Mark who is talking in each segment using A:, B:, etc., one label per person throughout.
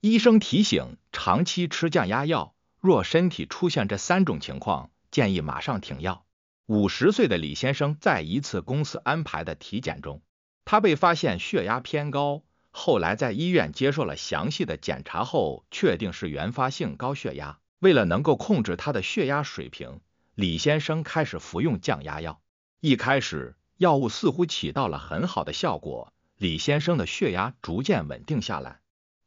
A: 医生提醒：长期吃降压药，若身体出现这三种情况，建议马上停药。五十岁的李先生在一次公司安排的体检中，他被发现血压偏高。后来在医院接受了详细的检查后，确定是原发性高血压。为了能够控制他的血压水平，李先生开始服用降压药。一开始，药物似乎起到了很好的效果，李先生的血压逐渐稳定下来。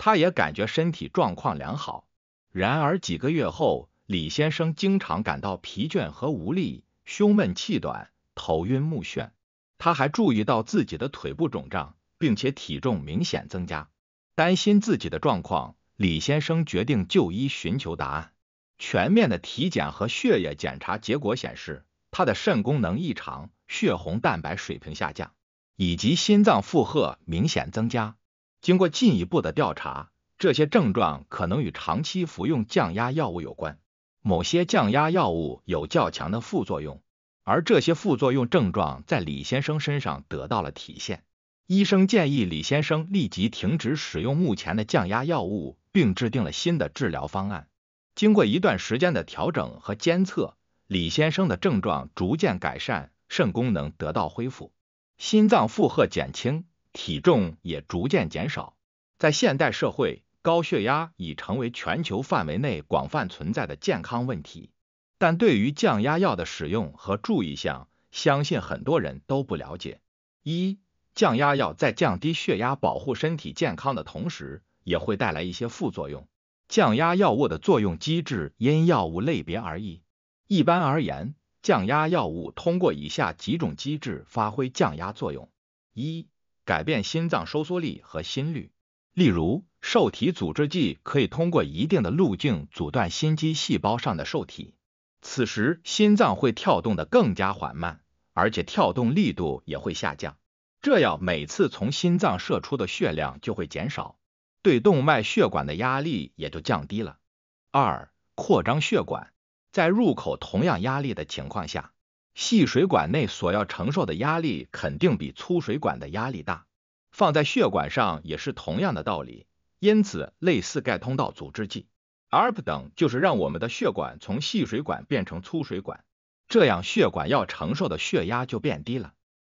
A: 他也感觉身体状况良好，然而几个月后，李先生经常感到疲倦和无力，胸闷气短，头晕目眩。他还注意到自己的腿部肿胀，并且体重明显增加。担心自己的状况，李先生决定就医寻求答案。全面的体检和血液检查结果显示，他的肾功能异常，血红蛋白水平下降，以及心脏负荷明显增加。经过进一步的调查，这些症状可能与长期服用降压药物有关。某些降压药物有较强的副作用，而这些副作用症状在李先生身上得到了体现。医生建议李先生立即停止使用目前的降压药物，并制定了新的治疗方案。经过一段时间的调整和监测，李先生的症状逐渐改善，肾功能得到恢复，心脏负荷减轻。体重也逐渐减少。在现代社会，高血压已成为全球范围内广泛存在的健康问题。但对于降压药的使用和注意事项，相信很多人都不了解。一、降压药在降低血压、保护身体健康的同时，也会带来一些副作用。降压药物的作用机制因药物类别而异。一般而言，降压药物通过以下几种机制发挥降压作用：一、改变心脏收缩力和心率。例如，受体阻滞剂可以通过一定的路径阻断心肌细胞上的受体，此时心脏会跳动得更加缓慢，而且跳动力度也会下降。这样，每次从心脏射出的血量就会减少，对动脉血管的压力也就降低了。二、扩张血管，在入口同样压力的情况下。细水管内所要承受的压力肯定比粗水管的压力大，放在血管上也是同样的道理。因此，类似钙通道阻滞剂、a r p 等就是让我们的血管从细水管变成粗水管，这样血管要承受的血压就变低了。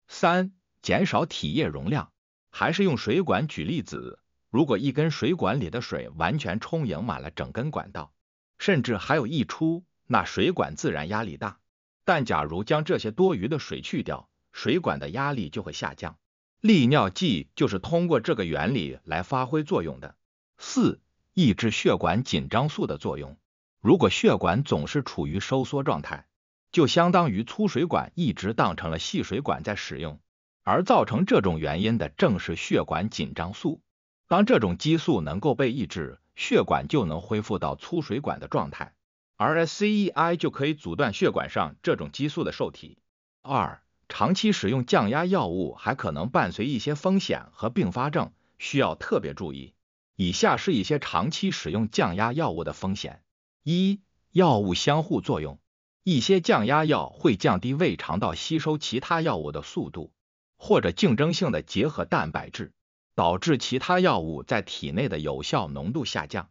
A: 三、减少体液容量，还是用水管举例子，如果一根水管里的水完全充盈满了整根管道，甚至还有溢出，那水管自然压力大。但假如将这些多余的水去掉，水管的压力就会下降。利尿剂就是通过这个原理来发挥作用的。四，抑制血管紧张素的作用。如果血管总是处于收缩状态，就相当于粗水管一直当成了细水管在使用，而造成这种原因的正是血管紧张素。当这种激素能够被抑制，血管就能恢复到粗水管的状态。r s c e i 就可以阻断血管上这种激素的受体。二，长期使用降压药物还可能伴随一些风险和并发症，需要特别注意。以下是一些长期使用降压药物的风险：一，药物相互作用，一些降压药会降低胃肠道吸收其他药物的速度，或者竞争性的结合蛋白质，导致其他药物在体内的有效浓度下降。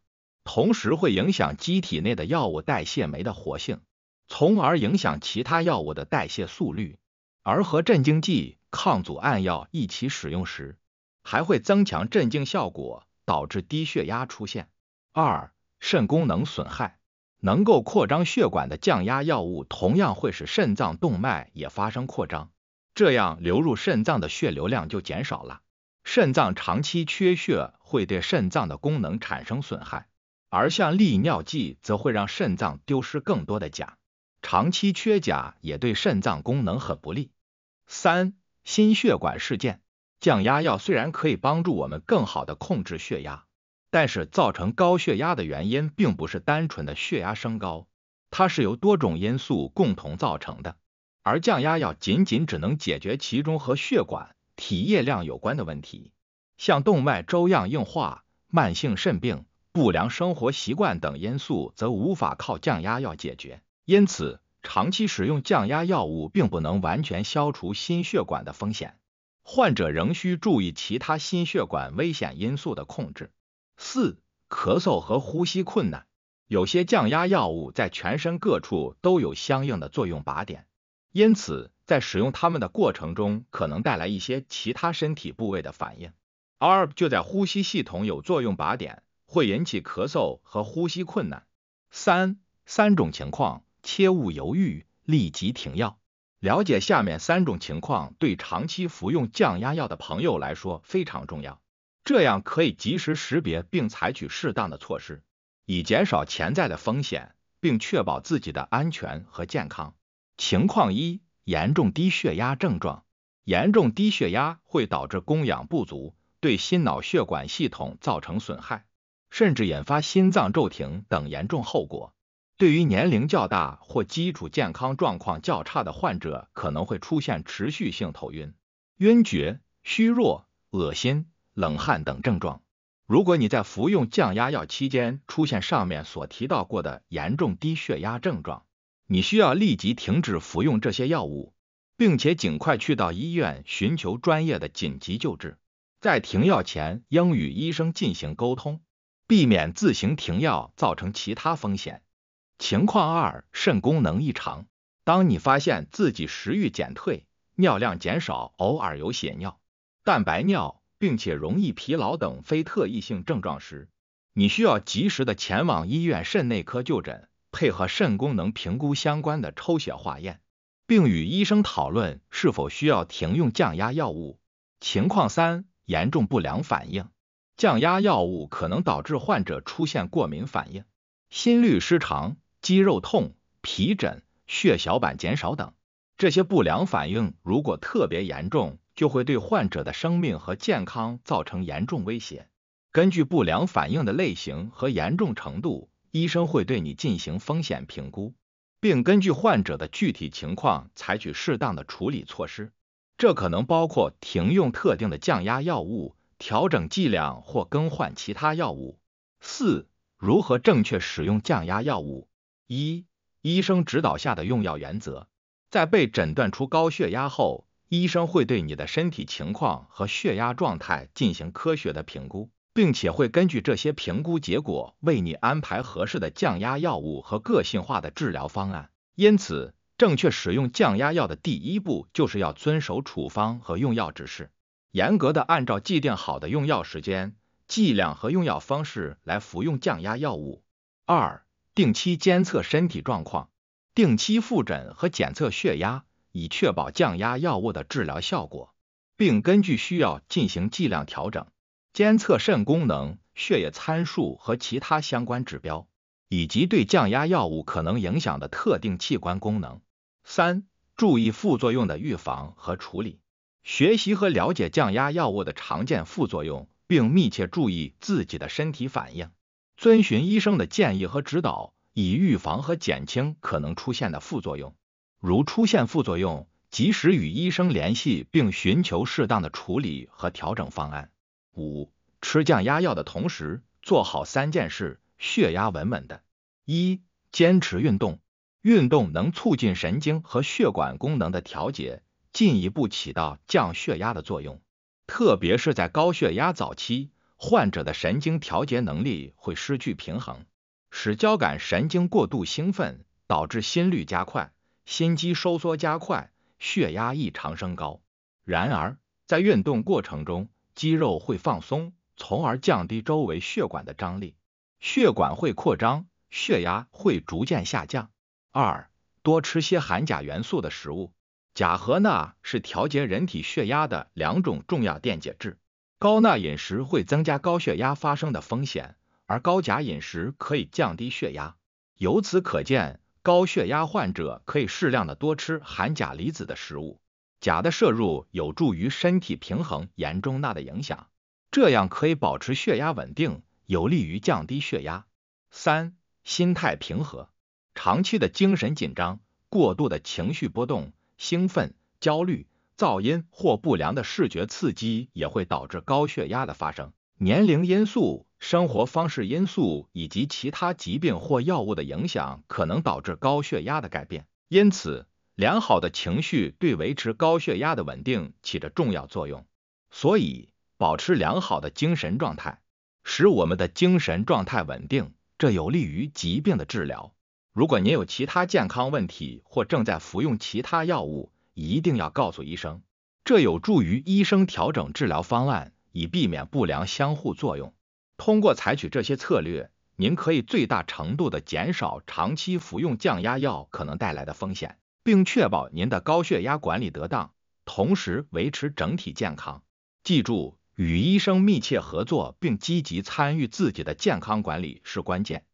A: 同时会影响机体内的药物代谢酶的活性，从而影响其他药物的代谢速率。而和镇静剂、抗组胺药一起使用时，还会增强镇静效果，导致低血压出现。二、肾功能损害，能够扩张血管的降压药物同样会使肾脏动脉也发生扩张，这样流入肾脏的血流量就减少了。肾脏长期缺血会对肾脏的功能产生损害。而像利尿剂则会让肾脏丢失更多的钾，长期缺钾也对肾脏功能很不利。三、心血管事件，降压药虽然可以帮助我们更好的控制血压，但是造成高血压的原因并不是单纯的血压升高，它是由多种因素共同造成的，而降压药仅仅只能解决其中和血管、体液量有关的问题，像动脉粥样硬化、慢性肾病。不良生活习惯等因素则无法靠降压药解决，因此长期使用降压药物并不能完全消除心血管的风险，患者仍需注意其他心血管危险因素的控制。四、咳嗽和呼吸困难，有些降压药物在全身各处都有相应的作用靶点，因此在使用它们的过程中可能带来一些其他身体部位的反应。a r 就在呼吸系统有作用靶点。会引起咳嗽和呼吸困难。三三种情况切勿犹豫，立即停药。了解下面三种情况对长期服用降压药的朋友来说非常重要，这样可以及时识别并采取适当的措施，以减少潜在的风险，并确保自己的安全和健康。情况一：严重低血压症状。严重低血压会导致供氧不足，对心脑血管系统造成损害。甚至引发心脏骤停等严重后果。对于年龄较大或基础健康状况较差的患者，可能会出现持续性头晕、晕厥、虚弱、恶心、冷汗等症状。如果你在服用降压药期间出现上面所提到过的严重低血压症状，你需要立即停止服用这些药物，并且尽快去到医院寻求专业的紧急救治。在停药前，应与医生进行沟通。避免自行停药造成其他风险。情况二，肾功能异常。当你发现自己食欲减退、尿量减少、偶尔有血尿、蛋白尿，并且容易疲劳等非特异性症状时，你需要及时的前往医院肾内科就诊，配合肾功能评估相关的抽血化验，并与医生讨论是否需要停用降压药物。情况三，严重不良反应。降压药物可能导致患者出现过敏反应、心律失常、肌肉痛、皮疹、血小板减少等。这些不良反应如果特别严重，就会对患者的生命和健康造成严重威胁。根据不良反应的类型和严重程度，医生会对你进行风险评估，并根据患者的具体情况采取适当的处理措施。这可能包括停用特定的降压药物。调整剂量或更换其他药物。四、如何正确使用降压药物？一、医生指导下的用药原则。在被诊断出高血压后，医生会对你的身体情况和血压状态进行科学的评估，并且会根据这些评估结果为你安排合适的降压药物和个性化的治疗方案。因此，正确使用降压药的第一步就是要遵守处方和用药指示。严格的按照既定好的用药时间、剂量和用药方式来服用降压药物。二、定期监测身体状况，定期复诊和检测血压，以确保降压药物的治疗效果，并根据需要进行剂量调整，监测肾功能、血液参数和其他相关指标，以及对降压药物可能影响的特定器官功能。三、注意副作用的预防和处理。学习和了解降压药物的常见副作用，并密切注意自己的身体反应，遵循医生的建议和指导，以预防和减轻可能出现的副作用。如出现副作用，及时与医生联系，并寻求适当的处理和调整方案。五、吃降压药的同时，做好三件事，血压稳稳的。一、坚持运动，运动能促进神经和血管功能的调节。进一步起到降血压的作用，特别是在高血压早期，患者的神经调节能力会失去平衡，使交感神经过度兴奋，导致心率加快、心肌收缩加快、血压异常升高。然而，在运动过程中，肌肉会放松，从而降低周围血管的张力，血管会扩张，血压会逐渐下降。二，多吃些含钾元素的食物。钾和钠是调节人体血压的两种重要电解质。高钠饮食会增加高血压发生的风险，而高钾饮食可以降低血压。由此可见，高血压患者可以适量的多吃含钾离子的食物，钾的摄入有助于身体平衡盐中钠的影响，这样可以保持血压稳定，有利于降低血压。三、心态平和，长期的精神紧张、过度的情绪波动。兴奋、焦虑、噪音或不良的视觉刺激也会导致高血压的发生。年龄因素、生活方式因素以及其他疾病或药物的影响可能导致高血压的改变。因此，良好的情绪对维持高血压的稳定起着重要作用。所以，保持良好的精神状态，使我们的精神状态稳定，这有利于疾病的治疗。如果您有其他健康问题或正在服用其他药物，一定要告诉医生。这有助于医生调整治疗方案，以避免不良相互作用。通过采取这些策略，您可以最大程度的减少长期服用降压药可能带来的风险，并确保您的高血压管理得当，同时维持整体健康。记住，与医生密切合作并积极参与自己的健康管理是关键。